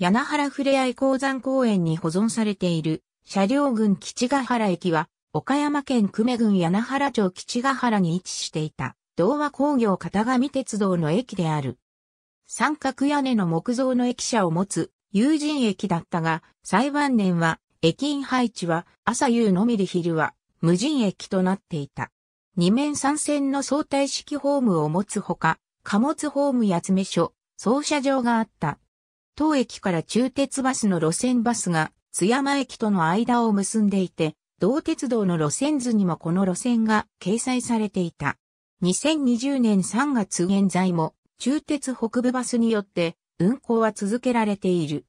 柳原ふれあい鉱山公園に保存されている、車両群吉ヶ原駅は、岡山県久米郡柳原町吉ヶ原に位置していた、童和工業片上鉄道の駅である。三角屋根の木造の駅舎を持つ、友人駅だったが、最晩年は、駅員配置は、朝夕のみで昼は、無人駅となっていた。二面三線の相対式ホームを持つほか、貨物ホームや詰め所、操車場があった。当駅から中鉄バスの路線バスが津山駅との間を結んでいて、同鉄道の路線図にもこの路線が掲載されていた。2020年3月現在も中鉄北部バスによって運行は続けられている。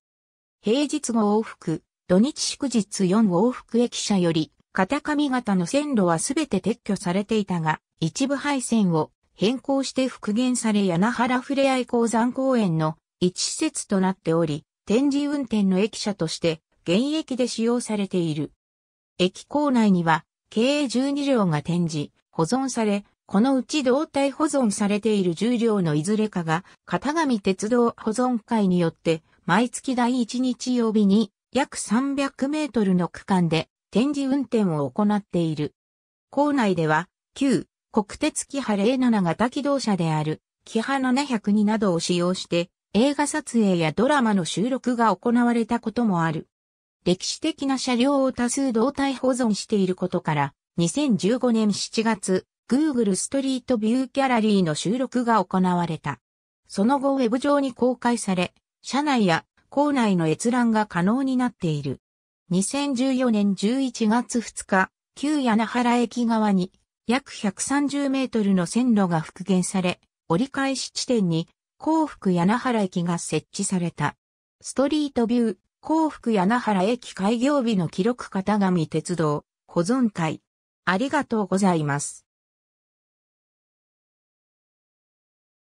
平日5往復、土日祝日4往復駅舎より、片上型の線路はすべて撤去されていたが、一部配線を変更して復元され柳原ふれあい鉱山公園の一施設となっており、展示運転の駅舎として現役で使用されている。駅構内には、計12両が展示、保存され、このうち胴体保存されている10両のいずれかが、片上鉄道保存会によって、毎月第1日曜日に約300メートルの区間で展示運転を行っている。構内では、旧国鉄キハ07型機動車である、キハ702などを使用して、映画撮影やドラマの収録が行われたこともある。歴史的な車両を多数動体保存していることから、2015年7月、Google ストリートビューギャラリーの収録が行われた。その後ウェブ上に公開され、車内や校内の閲覧が可能になっている。2014年11月2日、旧柳原駅側に約130メートルの線路が復元され、折り返し地点に幸福柳原駅が設置された。ストリートビュー、幸福柳原駅開業日の記録型紙鉄道、保存会。ありがとうございます。